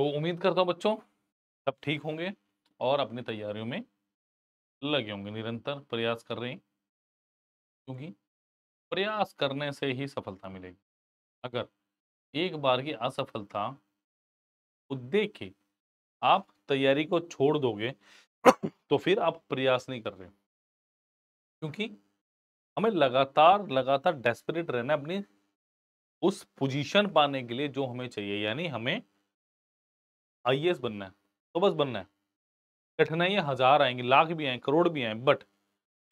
तो उम्मीद करता हूँ बच्चों सब ठीक होंगे और अपनी तैयारियों में लगे होंगे निरंतर प्रयास कर रहे हैं क्योंकि प्रयास करने से ही सफलता मिलेगी अगर एक बार की असफलता को देख के आप तैयारी को छोड़ दोगे तो फिर आप प्रयास नहीं कर रहे क्योंकि हमें लगातार लगातार डेस्परेट रहना अपनी उस पोजीशन पाने के लिए जो हमें चाहिए यानी हमें आई बनना है तो बस बनना है कठिनाइयाँ हज़ार आएंगी लाख भी आएँ करोड़ भी आएँ बट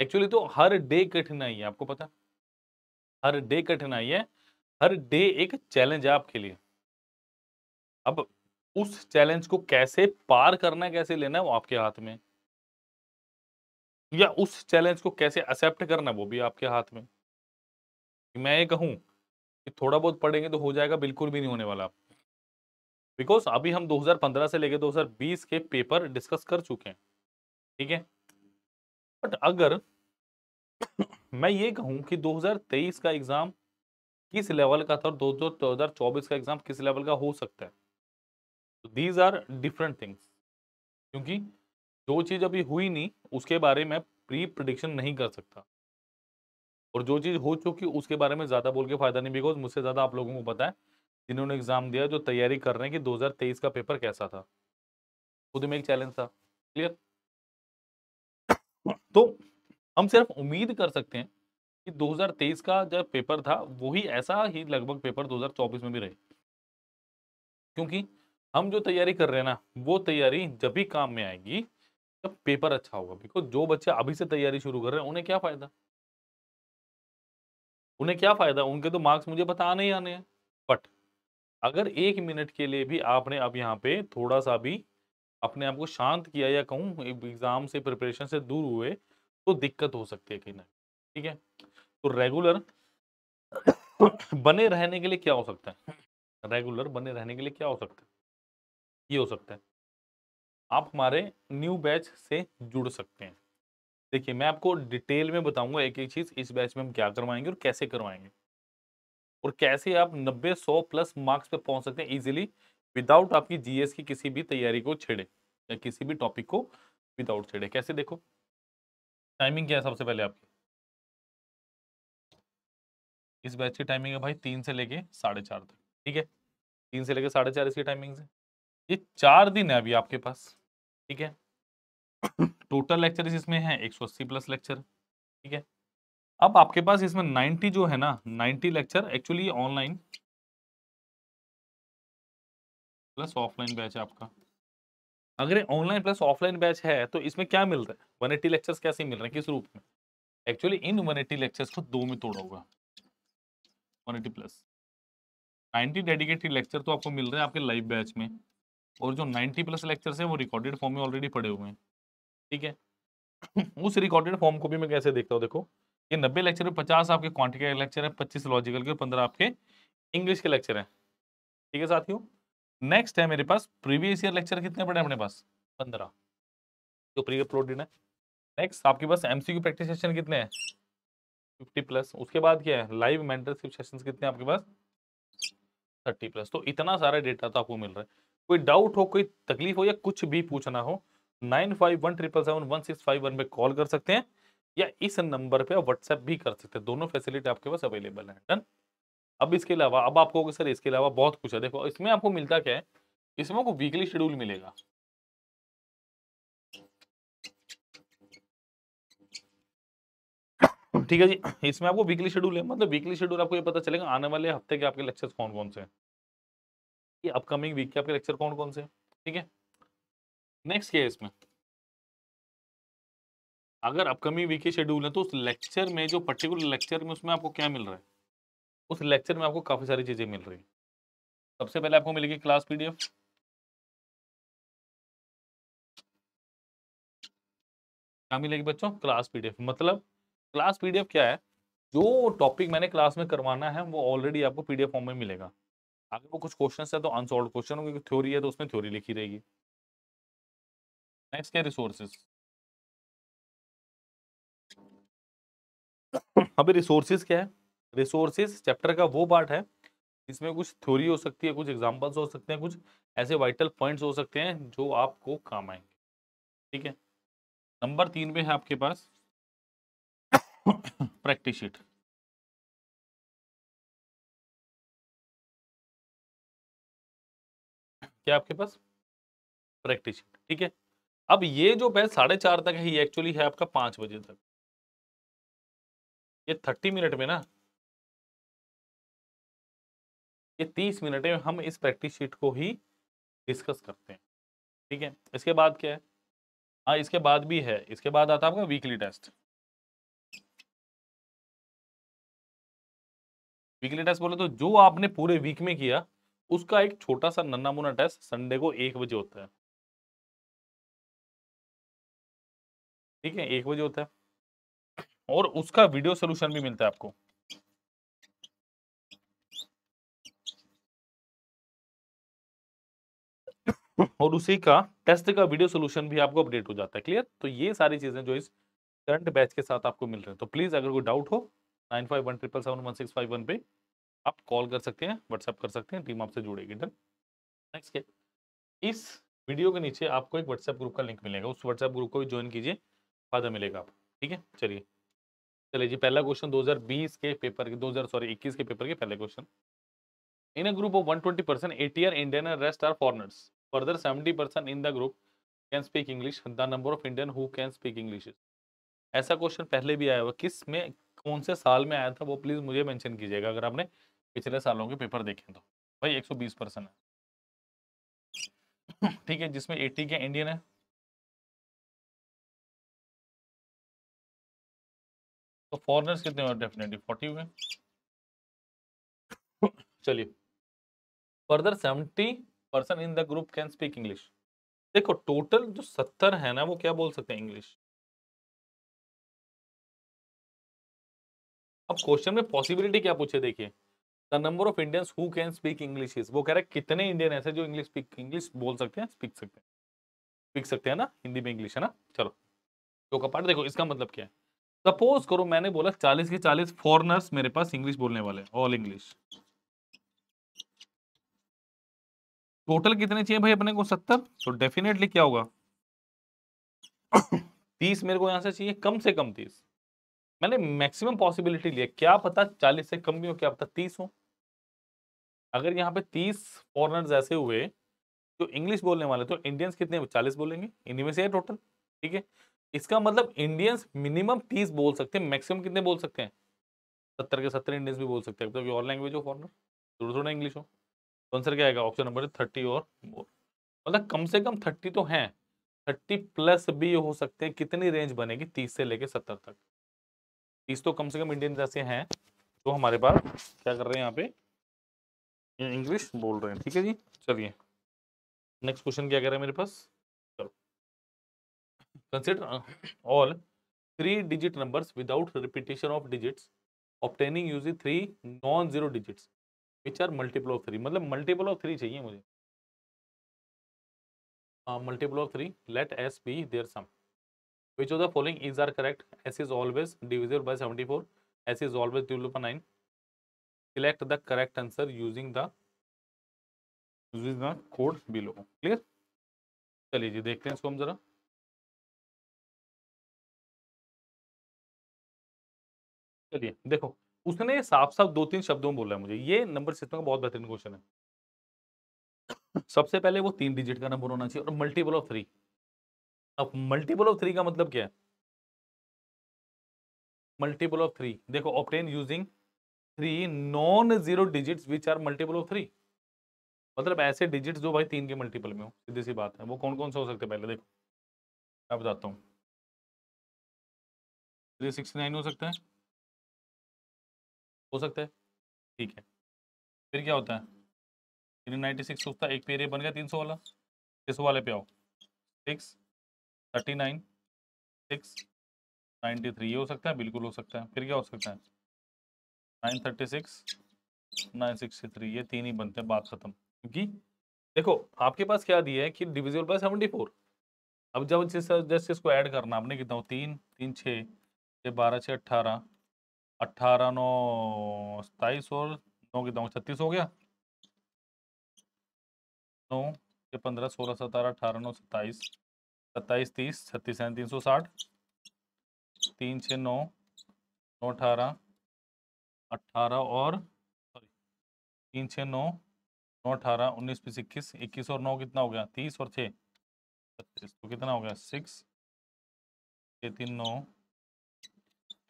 एक्चुअली तो हर डे कठिनाई है आपको पता हर डे कठिनाई है हर डे एक चैलेंज है आपके लिए अब उस चैलेंज को कैसे पार करना कैसे लेना है वो आपके हाथ में या उस चैलेंज को कैसे एक्सेप्ट करना वो भी आपके हाथ में मैं ये कहूँ कि थोड़ा बहुत पढ़ेंगे तो हो जाएगा बिल्कुल भी नहीं होने वाला बिकॉज अभी हम 2015 से लेके 2020 के पेपर डिस्कस कर चुके हैं ठीक है बट अगर मैं ये कहूँ कि 2023 का एग्ज़ाम किस लेवल का था और दो हज़ार चौबीस का एग्ज़ाम किस लेवल का हो सकता है दीज आर डिफरेंट थिंग्स क्योंकि जो चीज़ अभी हुई नहीं उसके बारे में प्री प्रडिक्शन नहीं कर सकता और जो चीज़ हो चुकी उसके बारे में ज़्यादा बोल के फ़ायदा नहीं बिकॉज मुझसे ज़्यादा आप लोगों को पता है जिन्होंने एग्जाम दिया जो तैयारी कर रहे हैं कि 2023 का पेपर कैसा था खुद में एक चैलेंज था क्लियर तो हम सिर्फ उम्मीद कर सकते हैं कि 2023 का जब पेपर था वही ऐसा ही लगभग पेपर 2024 में भी रहे क्योंकि हम जो तैयारी कर रहे हैं ना वो तैयारी जब भी काम में आएगी जब पेपर अच्छा होगा बिकॉज जो बच्चे अभी से तैयारी शुरू कर रहे हैं उन्हें क्या फायदा उन्हें क्या फायदा उनके तो मार्क्स मुझे बता नहीं आने हैं बट अगर एक मिनट के लिए भी आपने अब यहाँ पे थोड़ा सा भी अपने आप को शांत किया या कहूँ एग्ज़ाम से प्रिपरेशन से दूर हुए तो दिक्कत हो सकती है कहीं ना ठीक है तो रेगुलर बने रहने के लिए क्या हो सकता है रेगुलर बने रहने के लिए क्या हो सकता है ये हो सकता है आप हमारे न्यू बैच से जुड़ सकते हैं देखिए मैं आपको डिटेल में बताऊंगा एक एक चीज़ इस बैच में हम क्या करवाएंगे और कैसे करवाएंगे और कैसे आप 90 100 प्लस मार्क्स पे पहुंच सकते हैं इजीली विदाउट आपकी जीएस की किसी भी तैयारी को छेड़े या किसी भी टॉपिक को विदाउट छेड़े कैसे देखो टाइमिंग क्या है सबसे पहले आपकी इस बैच की टाइमिंग है भाई तीन से लेके साढ़े चार तक ठीक है तीन से लेके साढ़े चार इसकी टाइमिंग से ये चार दिन है अभी आपके पास ठीक है टोटल लेक्चर इसमें है एक प्लस लेक्चर ठीक है अब आपके पास इसमें 90 जो है ना 90 lecture actually online plus offline batch है आपका अगर ऑनलाइन प्लस ऑफलाइन बैच है तो इसमें क्या मिल रहा है वन एट्टी लेक्चर्स कैसे मिल रहे हैं किस रूप में actually in one eighty lectures को दो में तोड़ा होगा one eighty plus ninety dedicated lecture तो आपको मिल रहे हैं आपके लाइव बैच में और जो नाइन्टी प्लस लेक्चर्स हैं वो रिकॉर्डेड फॉर्म में ऑलरेडी पड़े हुए हैं ठीक है उस रिकॉर्डेड फॉर्म को भी मैं कैसे देखता हूँ देखो ये नब्बे लेक्चर में पचास आपके क्वांटिटी के लेक्चर हैं पच्चीस लॉजिकल के और पंद्रह आपके इंग्लिश के लेक्चर हैं ठीक है साथियों नेक्स्ट है मेरे पास प्रीवियस ईयर लेक्चर कितने पड़े अपने पास पंद्रह जो प्री अपलोडेड है नेक्स्ट आपके पास एमसीक्यू प्रैक्टिस सेशन कितने हैं फिफ्टी प्लस उसके बाद क्या है लाइव मेंटरशिप सेशन कितने आपके पास थर्टी प्लस तो इतना सारा डेटा तो आपको मिल रहा है कोई डाउट हो कोई तकलीफ हो या कुछ भी पूछना हो nine five one triple seven one six five one में कॉल कर सकते हैं या इस नंबर पे आप व्हाट्सएप भी कर सकते हैं दोनों फैसिलिटी आपके पास अवेलेबल है डन अब इसके अलावा अब आपको सर इसके अलावा बहुत कुछ है देखो इसमें आपको मिलता क्या है इसमें आपको वीकली शेड्यूल मिलेगा ठीक है जी इसमें आपको वीकली शेड्यूल है मतलब वीकली शेड्यूल आपको ये पता चलेगा आने वाले हफ्ते के आपके लेक्चर कौन कौन से हैं अपकमिंग वीक के आपके लेक्चर कौन कौन से ठीक है नेक्स्ट क्या है इसमें अगर अपकमिंग वीक के शेड्यूल है तो उस लेक्चर में जो पर्टिकुलर लेक्चर में उसमें आपको क्या मिल रहा है उस लेक्चर में आपको काफ़ी सारी चीज़ें मिल रही हैं सबसे पहले आपको मिलेगी क्लास एफ क्या मिलेगी बच्चों क्लास पीडीएफ मतलब क्लास पीडीएफ क्या है जो टॉपिक मैंने क्लास में करवाना है वो ऑलरेडी आपको पीडीएफ फॉर्म में मिलेगा अगर वो कुछ क्वेश्चन है तो अनसॉल्व क्वेश्चन होंगे थ्योरी है तो उसमें थ्योरी लिखी रहेगी नेक्स्ट क्या रिसोर्सेज अभी हाँ रिसोर्सेज क्या है रिसोर्सेज चैप्टर का वो पार्ट है इसमें कुछ थ्योरी हो सकती है कुछ एग्जाम्पल्स हो सकते हैं कुछ ऐसे वाइटल पॉइंट्स हो सकते हैं जो आपको काम आएंगे ठीक है नंबर तीन पे है आपके पास प्रैक्टिस शीट क्या आपके पास प्रैक्टिस शीट ठीक है अब ये जो बैच साढ़े चार तक है ये एक्चुअली है आपका पाँच बजे तक ये थर्टी मिनट में ना ये तीस मिनट में हम इस प्रैक्टिस शीट को ही डिस्कस करते हैं ठीक है इसके बाद क्या है हाँ इसके बाद भी है इसके बाद आता है आपका वीकली टेस्ट वीकली टेस्ट बोले तो जो आपने पूरे वीक में किया उसका एक छोटा सा नन्ना मुन्ना टेस्ट संडे को एक बजे होता है ठीक है एक बजे होता है और उसका वीडियो सोल्यूशन भी मिलता है आपको और उसी का टेस्ट का वीडियो सोल्यूशन भी आपको अपडेट हो जाता है क्लियर तो ये सारी चीजें जो इस करंट बैच के साथ आपको मिल रहे हैं तो प्लीज अगर कोई डाउट हो nine five one triple seven one six five one पे आप कॉल कर सकते हैं व्हाट्सएप कर सकते हैं टीम आपसे जुड़ेगी डन नेक्स्ट के इस वीडियो के नीचे आपको एक व्हाट्सएप ग्रुप का लिंक मिलेगा उस व्हाट्सएप ग्रुप को भी ज्वाइन कीजिए फायदा मिलेगा आपको ठीक है चलिए चले जी पहला क्वेश्चन 2020 के पेपर के 2000 सॉरी 21 के पेपर के पहले question in a group of 120 twenty percent eighty are Indian rest are foreigners further 70 percent in the group can speak English the number of Indian who can speak English ऐसा question पहले भी आया हुआ किस में कौन से साल में आया था वो प्लीज़ मुझे मैंशन कीजिएगा अगर आपने पिछले सालों के पेपर देखे तो भाई एक है ठीक है जिसमें एटी के इंडियन है तो फॉरनर्स कितने हुए डेफिनेटली फोर्टी हुए चलिए further seventy person in the group can speak English देखो टोटल जो सत्तर है ना वो क्या बोल सकते हैं इंग्लिश अब क्वेश्चन में पॉसिबिलिटी क्या पूछे देखिए the number of Indians who can speak English is वो कह रहा है कितने इंडियन ऐसे जो इंग्लिश स्पीक इंग्लिश बोल सकते हैं स्पीक सकते हैं स्पीक सकते हैं ना हिंदी में इंग्लिश है ना चलो तो कपाट देखो इसका मतलब क्या है सपोज करो मैंने बोला चालीस के चालीस फॉरनर्स मेरे पास इंग्लिश बोलने वाले ऑल इंग्लिश टोटल कितने चाहिए भाई अपने को सत्तर तो डेफिनेटली क्या होगा तीस मेरे को यहां से चाहिए कम से कम तीस मैंने मैक्सिमम पॉसिबिलिटी लिया क्या पता चालीस से कम भी हो क्या पता तीस हो अगर यहाँ पे तीस फॉरनर्स ऐसे हुए जो तो इंग्लिश बोलने वाले तो इंडियंस कितने चालीस बोलेंगे इनमें से है टोटल ठीक है इसका मतलब इंडियंस मिनिमम तीस बोल सकते हैं मैक्सिमम कितने बोल सकते हैं सत्तर के सत्तर इंडियंस भी बोल सकते हैं मतलब और लैंग्वेज हो फॉरनर थोड़ा थोड़ा इंग्लिश हो तो आंसर क्या आएगा ऑप्शन नंबर थर्टी और मोर मतलब कम से कम थर्टी तो हैं थर्टी प्लस भी हो सकते हैं कितनी रेंज बनेगी तीस से लेके सत्तर तक तीस तो कम से कम इंडियन जैसे हैं तो हमारे पास क्या कर रहे हैं यहाँ पे इंग्लिश बोल रहे हैं ठीक है जी चलिए नेक्स्ट क्वेश्चन क्या कह रहे हैं मेरे पास Consider all three digit numbers without repetition of digits obtaining usually three non-zero digits which are multiple of three मतलब multiple of three चाहिए मुझे multiple of three let s be their sum which of the following is are correct s is always divisible by 74 s is always divisible by 9 select the correct answer using the using the code below clear चलिए जी देखते हैं इसको हम जरा चलिए देखो उसने साफ साफ दो तीन शब्दों में बोला है मुझे ये नंबर सिस्टम का बहुत बेहतरीन क्वेश्चन है सबसे पहले वो तीन डिजिट का नंबर होना चाहिए और मल्टीपल ऑफ थ्री अब मल्टीपल ऑफ थ्री का मतलब क्या है मल्टीपल ऑफ थ्री देखो obtain using three non zero digits which are multiple of three मतलब ऐसे डिजिट्स जो भाई तीन के मल्टीपल में हो सीधी सी बात है वो कौन कौन से हो सकते हैं पहले देखो मैं बताता हूँ थ्री सिक्सटी नाइन हो सकता है हो सकता है ठीक है फिर क्या होता है थ्री नाइन्टी सिक्स उसका एक पेरिया बन गया तीन सौ वाला छः सौ वाले पे आओ six thirty nine six ninety three ये हो सकता है बिल्कुल हो सकता है फिर क्या हो सकता है nine thirty six nine sixty three ये तीन ही बनते हैं बात खत्म क्योंकि देखो आपके पास क्या दिया है कि डिविजिबल बाय सेवेंटी फोर अब जब जैसे जैसे इसको ऐड करना आपने कितना हो तीन तीन छः बारह छः अट्ठारह अट्ठारह नौ सताईस और नौ के दाऊ छत्तीस हो गया नौ ये पंद्रह सोलह सतारह अठारह नौ सत्ताईस सत्ताईस तीस छत्तीस है तीन सौ साठ तीन छः नौ नौ अठारह अट्ठारह और सॉरी तीन छः नौ नौ अठारह उन्नीस बीस इक्कीस इक्कीस और नौ कितना हो गया तीस और छः छत्तीस तो कितना हो गया सिक्स छः तीन नौ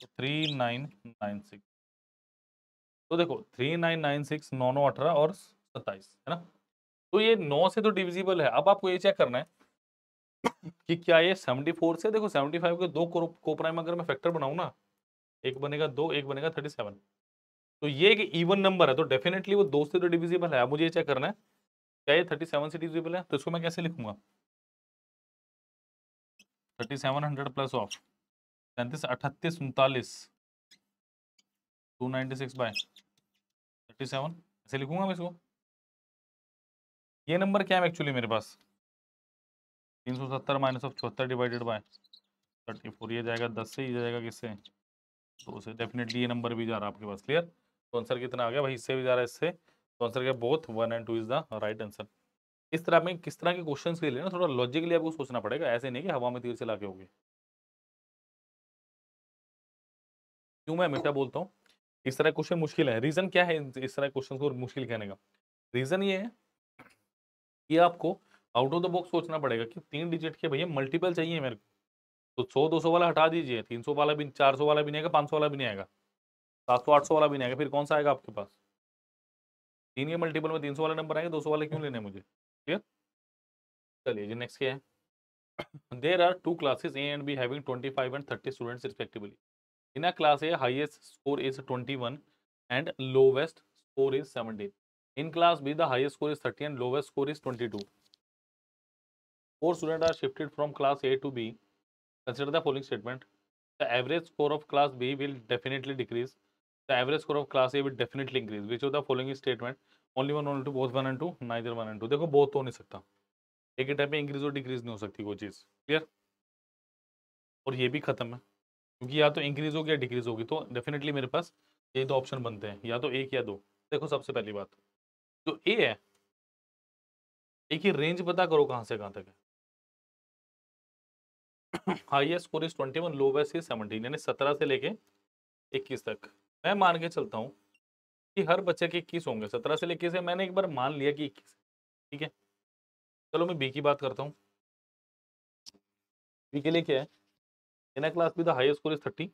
तो थ्री नाइन नाइन सिक्स तो देखो थ्री नाइन नाइन सिक्स नौ नौ अठारह और सत्ताईस है ना तो ये नौ से तो डिविजिबल है अब आपको ये चेक करना है कि क्या ये सेवेंटी फोर से देखो सेवेंटी फाइव के दो कोप्राइम अगर मैं फैक्टर बनाऊँ ना एक बनेगा दो एक बनेगा थर्टी सेवन तो ये एक इवन नंबर है तो डेफिनेटली वो दो से तो डिविजिबल है अब मुझे ये चेक करना है क्या ये थर्टी सेवन से डिविजिबल है तो इसको मैं कैसे लिखूंगा thirty seven hundred plus of सैंतीस अठतीस उनतालीस two ninety six by thirty seven ऐसे लिखूंगा मैं इसको ये नंबर क्या है एक्चुअली मेरे पास तीन सौ सत्तर माइनस ऑफ चौहत्तर डिवाइडेड बाय थर्टी फोर ये जाएगा दस से ही जाएगा किससे दो से डेफिनेटली ये नंबर भी जा रहा है आपके पास क्लियर तो आंसर कितना आ गया भाई इससे भी जा रहा है इससे तो आंसर क्या both one and two is the right answer इस तरह में किस तरह के क्वेश्चंस के लिए ना थोड़ा लॉजिकली आपको सोचना पड़ेगा ऐसे नहीं कि हवा में तीर से लाके होगी क्यों मैं हमेशा बोलता हूँ इस तरह क्वेश्चन मुश्किल है रीज़न क्या है इस तरह क्वेश्चन को मुश्किल कहने का रीज़न ये है कि आपको आउट ऑफ द बॉक्स सोचना पड़ेगा कि तीन डिजिट के भैया मल्टीपल चाहिए मेरे को तो सौ दो सौ वाला हटा दीजिए तीन सौ वाला भी चार सौ वाला भी नहीं आएगा पाँच सौ वाला भी नहीं आएगा सात सौ आठ सौ वाला भी नहीं आएगा फिर कौन सा आएगा आपके पास तीन के मल्टीपल में तीन सौ वाला नंबर आएगा दो सौ वाला क्यों लेने मुझे क्लियर चलिए जी नेक्स्ट क्या है there are two classes A and B having twenty five and thirty students respectively in a class A highest score is twenty one and lowest score is seventeen in class B the highest score is thirty and lowest score is twenty two four student are shifted from class A to B consider the following statement the average score of class B will definitely decrease the average score of class A will definitely increase which of the following statement only one only two both one and two neither one and two देखो both तो नहीं सकता एक ही type में increase और decrease नहीं हो सकती वो चीज़ क्लियर और ये भी खत्म है क्योंकि या तो इंक्रीज होगी या डिक्रीज होगी तो डेफिनेटली मेरे पास ये दो ऑप्शन बनते हैं या तो एक या दो देखो सबसे पहली बात तो, जो ए है एक ही रेंज पता करो कहाँ से कहाँ तक है highest score is twenty one lowest is seventeen यानी सत्रह से लेके इक्कीस तक मैं मान के चलता हूँ कि हर बच्चे के इक्कीस होंगे सत्रह से लेके से मैंने एक बार मान लिया कि इक्कीस ठीक है चलो मैं बी की बात करता हूँ बी के लिए क्या है In a class B, the highest score is 30.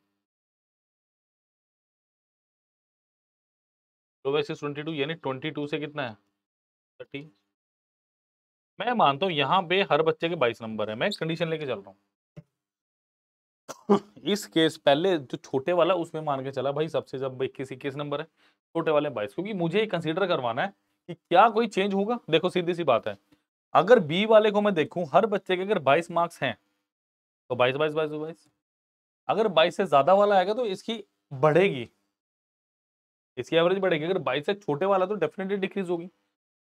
Lowest is 22, यानी टू से कितना है थर्टी मैं मानता हूँ यहाँ पे हर बच्चे के बाईस नंबर है मैं कंडीशन लेके चल रहा हूँ इस केस पहले जो छोटे वाला उसमें मान के चला भाई सबसे जब इक्कीस इक्कीस नंबर है छोटे वाले बाईस क्योंकि मुझे ये कंसिडर करवाना है कि क्या कोई चेंज होगा देखो सीधी सी बात है अगर बी वाले को मैं देखूँ हर बच्चे के अगर बाईस मार्क्स हैं तो बाईस बाईस बाईस बाईस अगर बाईस से ज़्यादा वाला आएगा तो इसकी बढ़ेगी इसकी एवरेज बढ़ेगी अगर बाईस से छोटे वाला तो डेफिनेटली डिक्रीज होगी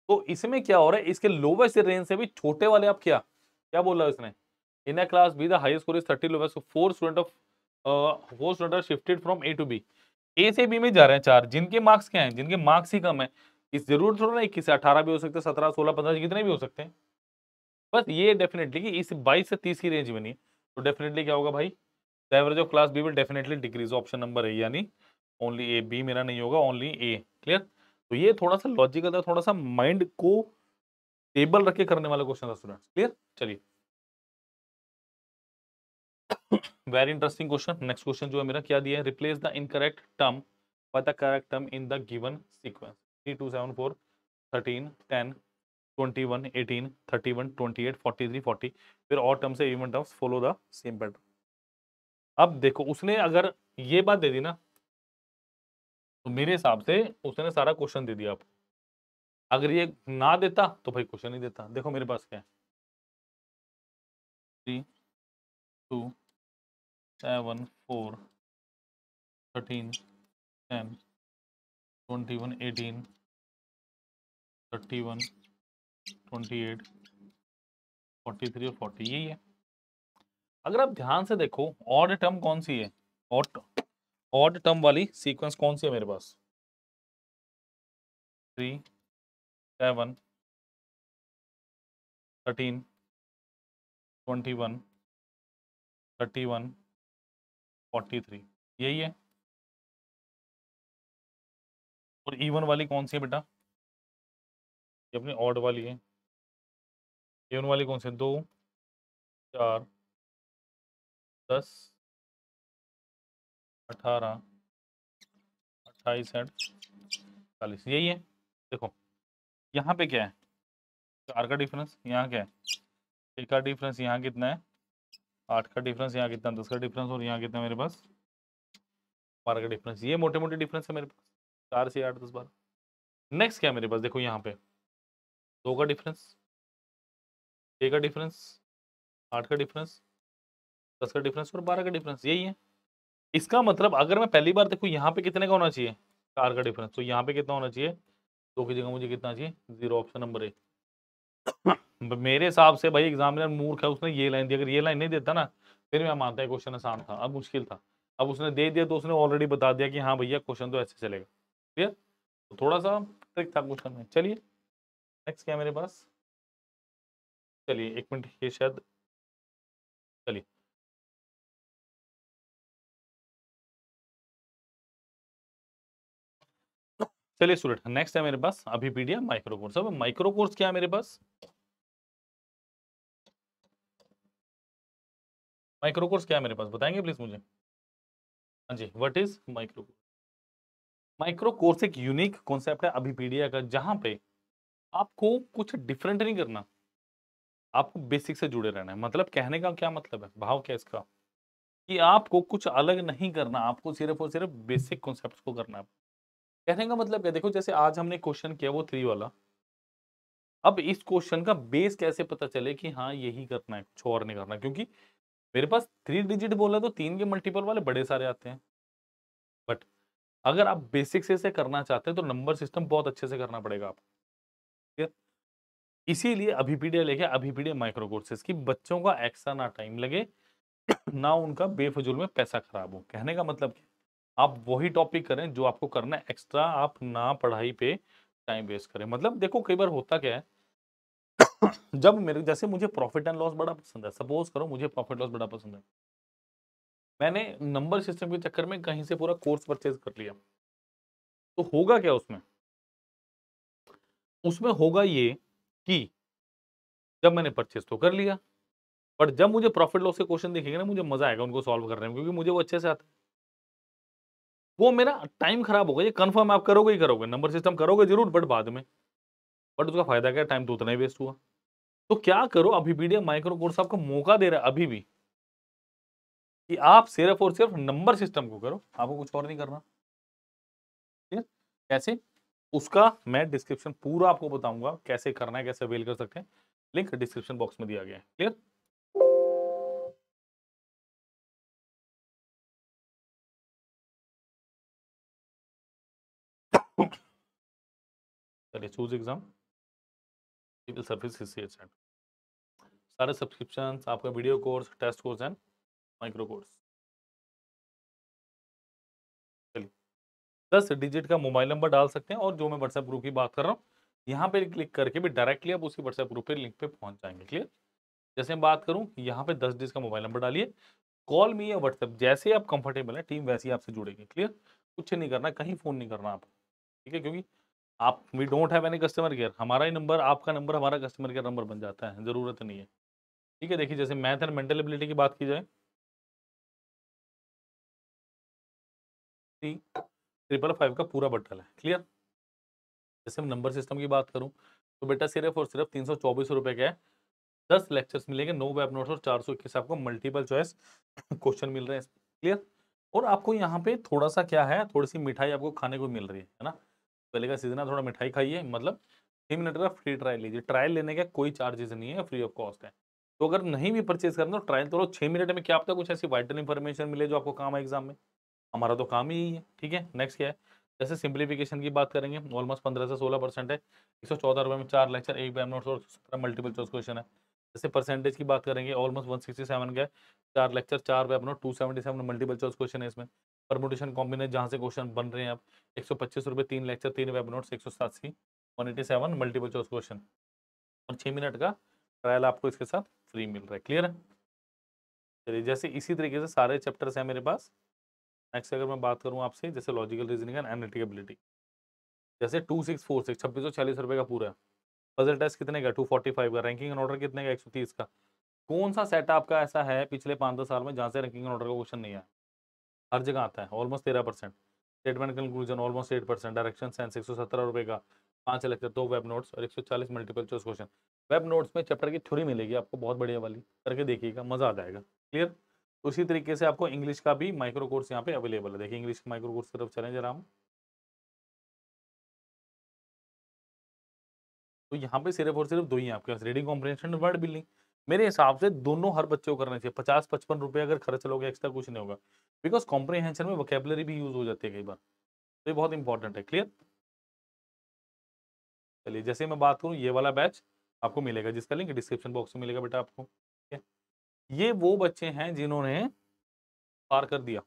तो इसमें क्या हो रहा है इसके लोवेस्ट रेंज से भी छोटे वाले आप क्या क्या बोल रहा है इसने in class B the highest score is thirty lowest four student of four student are shifted from A to B A से बी में जा रहे हैं चार जिनके मार्क्स क्या हैं जिनके मार्क्स ही कम है इस जरूर थोड़ा ना इक्कीस से अठारह भी हो सकते हैं सत्रह सोलह पंद्रह कितने भी हो सकते हैं बस ये डेफिनेटली कि इस बाईस से तीस की रेंज में नहीं तो डेफिनेटली क्या होगा भाई the average of class B will definitely decrease option number है यानी ओनली ए बी मेरा नहीं होगा ओनली ए क्लियर तो ये थोड़ा सा लॉजिकल था थोड़ा सा माइंड को टेबल रख के करने वाला क्वेश्चन था स्टूडेंट क्लियर चलिए very interesting question next question जो है मेरा क्या दिया है replace the incorrect term by the correct term in the given sequence three two seven four thirteen ten twenty one eighteen thirty one twenty eight forty three forty फिर और terms है even terms follow the same pattern अब देखो उसने अगर ये बात दे दी ना तो मेरे हिसाब से उसने सारा क्वेश्चन दे दिया आपको अगर ये ना देता तो भाई क्वेश्चन नहीं देता देखो मेरे पास क्या है three two seven four thirteen ten twenty one eighteen thirty one twenty eight forty three और फोर्टी यही है अगर आप ध्यान से देखो ऑड टर्म कौन सी है ऑड ऑड टर्म वाली सीक्वेंस कौन सी है मेरे पास three seven thirteen twenty one thirty one forty three यही है और इवन वाली कौन सी है बेटा ये अपनी ऑड वाली है इवन वाली कौन सी है दो चार दस अठारह अट्ठाईस एंड चालीस यही है देखो यहाँ पे क्या है चार का डिफरेंस यहाँ क्या है एक का डिफरेंस यहाँ कितना है आठ का डिफरेंस यहाँ कितना दस का डिफरेंस और यहाँ कितना मेरे पास बारह का डिफरेंस ये मोटे मोटे डिफरेंस है मेरे पास चार से आठ दस बारह नेक्स्ट क्या है मेरे पास देखो यहाँ पे दो का डिफरेंस छः का डिफरेंस आठ का डिफरेंस दस का डिफरेंस और बारह का डिफरेंस यही है इसका मतलब अगर मैं पहली बार देखूँ यहाँ पे कितने का होना चाहिए चार का डिफरेंस तो यहाँ पे कितना होना चाहिए दो की जगह मुझे कितना चाहिए जीरो ऑप्शन नंबर ए मेरे हिसाब से भाई एग्जामिनर मूर्ख है उसने ये लाइन दी अगर ये लाइन नहीं देता ना फिर मैं मानता है क्वेश्चन आसान था अब मुश्किल था अब उसने दे दिया तो उसने ऑलरेडी बता दिया कि हाँ भैया क्वेश्चन तो ऐसे चलेगा क्लियर तो थोड़ा सा ट्रिक था क्वेश्चन में चलिए नेक्स्ट क्या मेरे पास चलिए एक मिनट ये शायद चलिए चलिए स्टूडेंट नेक्स्ट है मेरे पास अभी पीडिया माइक्रो कोर्स अब माइक्रो कोर्स क्या है मेरे पास माइक्रो कोर्स क्या है मेरे पास बताएंगे प्लीज मुझे हाँ जी what is micro course micro course एक यूनिक कॉन्सेप्ट है अभी पीडिया का जहां पे आपको कुछ डिफरेंट नहीं करना आपको बेसिक से जुड़े रहना है मतलब कहने का क्या मतलब है भाव क्या इसका कि आपको कुछ अलग नहीं करना आपको सिर्फ और सिर्फ बेसिक कॉन्सेप्ट को करना है कहने का मतलब क्या देखो जैसे आज हमने क्वेश्चन किया वो थ्री वाला अब इस क्वेश्चन का बेस कैसे पता चले कि हाँ यही करना है कुछ और नहीं करना क्योंकि मेरे पास थ्री डिजिट बोला तो तीन के मल्टीपल वाले बड़े सारे आते हैं बट अगर आप बेसिक से इसे करना चाहते हैं तो नंबर सिस्टम बहुत अच्छे से करना पड़ेगा आपको इसीलिए अभी इसीलिए अभिपीडिया अभी अभिपीडिया माइक्रो कोर्सेस की बच्चों का एक्स्ट्रा ना टाइम लगे ना उनका बेफजूल में पैसा खराब हो कहने का मतलब क्या आप वही टॉपिक करें जो आपको करना है एक्स्ट्रा आप ना पढ़ाई पे टाइम वेस्ट करें मतलब देखो कई बार होता क्या है जब मेरे जैसे मुझे प्रॉफिट एंड लॉस बड़ा पसंद है सपोज करो मुझे प्रॉफिट लॉस बड़ा पसंद है मैंने नंबर सिस्टम के चक्कर में कहीं से पूरा कोर्स परचेज कर लिया तो होगा क्या उसमें उसमें होगा ये कि जब मैंने परचेज तो कर लिया बट जब मुझे प्रॉफिट लॉस के क्वेश्चन देखेंगे ना मुझे मजा आएगा उनको सॉल्व करने में क्योंकि मुझे वो अच्छे से आता है वो मेरा टाइम खराब होगा ये कन्फर्म आप करोगे ही करोगे नंबर सिस्टम करोगे जरूर बट बाद में बट उसका फायदा क्या टाइम तो उतना ही वेस्ट हुआ तो क्या करो अभी बीडिया माइक्रो कोर्स आपको मौका दे रहा है अभी भी कि आप सिर्फ और सिर्फ नंबर सिस्टम को करो आपको कुछ और नहीं करना कैसे उसका मैं डिस्क्रिप्शन पूरा आपको बताऊंगा कैसे करना है कैसे अवेल कर सकते हैं लिंक डिस्क्रिप्शन बॉक्स में दिया गया है क्लियर चलिए चूज एग्जाम सिविल सर्विस हिस्से एसेंट सारे सब्सक्रिप्शन आपका video course test course and micro course चलिए दस डिजिट का मोबाइल नंबर डाल सकते हैं और जो मैं व्हाट्सएप ग्रुप की बात कर रहा हूँ यहाँ पे क्लिक करके भी डायरेक्टली आप उसी व्हाट्सएप ग्रुप पे लिंक पे पहुंच जाएंगे क्लियर जैसे मैं बात करूँ यहाँ पे दस डिजिट का मोबाइल नंबर डालिए कॉल मी या व्हाट्सएप जैसे आप कंफर्टेबल है टीम वैसे ही आपसे जुड़ेगी क्लियर कुछ नहीं करना कहीं फ़ोन नहीं करना आप ठीक है क्योंकि आप we don't have any customer care हमारा ही नंबर आपका नंबर हमारा कस्टमर केयर नंबर बन जाता है ज़रूरत नहीं है ठीक है देखिए जैसे मैथ एंड मेंटल एबिलिटी की बात की जाए ट्रिपल फाइव का पूरा बटल है क्लियर जैसे मैं नंबर सिस्टम की बात करूं तो बेटा सिर्फ और सिर्फ तीन सौ चौबीस रुपये के दस लेक्चर्स मिलेंगे नौ वेब नोट्स और चार सौ इक्कीस आपको मल्टीपल चॉइस क्वेश्चन मिल रहे हैं क्लियर और आपको यहाँ पे थोड़ा सा क्या है थोड़ी सी मिठाई आपको खाने को मिल रही है ना पहले का सीजन है थोड़ा मिठाई खाइए मतलब छः मिनट का फ्री ट्रायल लीजिए ट्रायल लेने का कोई चार्जेस नहीं है फ्री ऑफ कॉस्ट है तो अगर नहीं भी परचेज करना तो ट्रायल तो लो छः मिनट में क्या आपको कुछ ऐसी वाइटल इन्फॉर्मेशन मिले जो आपको काम है एग्जाम में हमारा तो काम ही है ठीक है नेक्स्ट क्या है जैसे सिंप्लीफिकेशन की बात करेंगे ऑलमोस्ट पंद्रह से सोलह परसेंट है एक सौ चौदह रुपये में चार लेक्चर एक बैम नोट्स और सत्रह मल्टीपल चॉइस क्वेश्चन है जैसे परसेंटेज की बात करेंगे ऑलमोस्ट वन सिक्सटी सेवन का चार लेक्चर चार बैम note two seventy seven multiple choice question है इसमें परमोटेशन कॉम्बिनेट जहाँ से क्वेश्चन बन रहे हैं आप एक सौ पच्चीस रुपये तीन लेक्चर तीन वेब नोट्स एक सौ सी one eighty seven multiple choice question और छः मिनट का ट्रायल आपको इसके साथ फ्री मिल रहा है क्लियर है चलिए जैसे इसी तरीके से सारे चैप्टर्स हैं मेरे पास नेक्स्ट अगर मैं बात करूँ आपसे जैसे लॉजिकल रीजनिंग एंड एनालिटिकबिलिटी जैसे टू सिक्स फोर सिक्स छब्बीस सौ चालीस रुपये का पूरा पजल टेस्ट कितने का टू फोर्टी फाइव का रैंकिंग एंड ऑर्डर कितने का एक सौ तीस का कौन सा सेट आपका ऐसा है पिछले पाँच दस साल में जहाँ से रैंकिंग एंड ऑर्डर का क्वेश्चन नहीं आया हर जगह आता है ऑलमोस्ट तेरह percent statement conclusion almost eight percent direction sense एक सौ सत्रह रुपये का पाँच लेक्चर दो वेब नोट्स और एक सौ चालीस multiple choice question web notes में चैप्टर की थ्योरी मिलेगी आपको बहुत बढ़िया वाली करके देखिएगा मज़ा आ जाएगा क्लियर तो उसी तरीके से आपको इंग्लिश का भी माइक्रो कोर्स यहाँ पे अवेलेबल है देखिए इंग्लिश माइक्रो कोर्स की तरफ चलें जरा हम तो यहाँ पे सिर्फ और सिर्फ दो ही आपके पास रीडिंग कॉम्प्रेंशन वर्ड बिल्डिंग मेरे हिसाब से दोनों हर बच्चे को करना चाहिए पचास पचपन रुपये अगर खर्च लोगे एक्स्ट्रा कुछ नहीं होगा बिकॉज कॉम्प्रीहेंशन में वोकेबलरी भी यूज हो जाती है कई बार तो ये बहुत इंपॉर्टेंट है क्लियर चलिए जैसे मैं बात करूँ ये वाला बैच आपको मिलेगा जिसका लिंक डिस्क्रिप्शन बॉक्स में मिलेगा बेटा आपको ये वो बच्चे हैं जिन्होंने पार कर दिया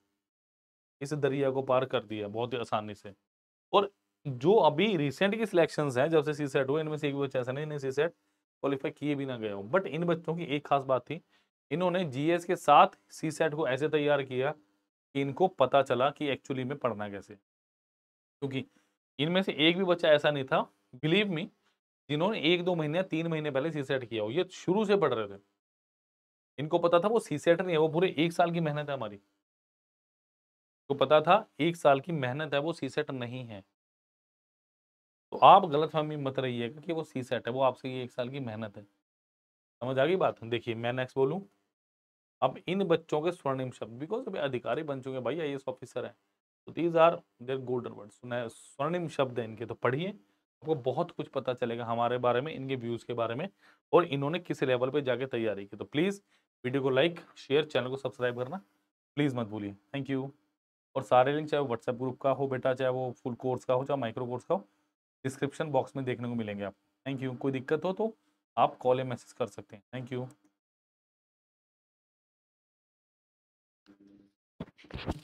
इस दरिया को पार कर दिया बहुत ही आसानी से और जो अभी रिसेंट की सिलेक्शंस हैं जब से सी सेट हुए इनमें से एक बच्चा ऐसा नहीं सी सेट क्वालिफाई किए भी ना गए हो बट इन बच्चों की एक खास बात थी इन्होंने जीएस के साथ सी सेट को ऐसे तैयार किया कि इनको पता चला कि एक्चुअली में पढ़ना कैसे क्योंकि इनमें से एक भी बच्चा ऐसा नहीं था बिलीव मी जिन्होंने एक दो महीने तीन महीने पहले सी सेट किया हो ये शुरू से पढ़ रहे थे इनको पता था वो सी सेट नहीं है वो पूरे एक साल की मेहनत है हमारी को पता था एक साल की मेहनत है वो सी सेट नहीं है तो आप गलत फहमी मत रहिएगा कि वो सी सेट है वो आपसे ये एक साल की मेहनत है समझ आ गई बात देखिए मैं नेक्स्ट बोलूँ अब इन बच्चों के स्वर्णिम शब्द बिकॉज अभी अधिकारी बन चुके हैं भाई आई ऑफिसर हैं तो these are their golden word स्वर्णिम शब्द हैं इनके तो पढ़िए आपको बहुत कुछ पता चलेगा हमारे बारे में इनके व्यूज़ के बारे में और इन्होंने किस लेवल पे जाके तैयारी की तो प्लीज़ वीडियो को लाइक शेयर चैनल को सब्सक्राइब करना प्लीज़ मत भूलिए थैंक यू और सारे लिंक चाहे व्हाट्सएप ग्रुप का हो बेटा चाहे वो फुल कोर्स का हो चाहे माइक्रो कोर्स का हो डिस्क्रिप्शन बॉक्स में देखने को मिलेंगे आप थैंक यू कोई दिक्कत हो तो आप कॉल या मैसेज कर सकते हैं थैंक यू